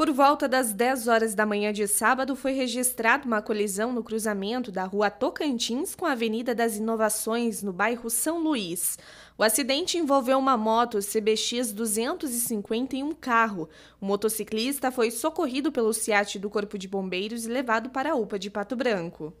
Por volta das 10 horas da manhã de sábado, foi registrada uma colisão no cruzamento da Rua Tocantins com a Avenida das Inovações, no bairro São Luís. O acidente envolveu uma moto CBX 250 e um carro. O motociclista foi socorrido pelo Ciat do Corpo de Bombeiros e levado para a UPA de Pato Branco.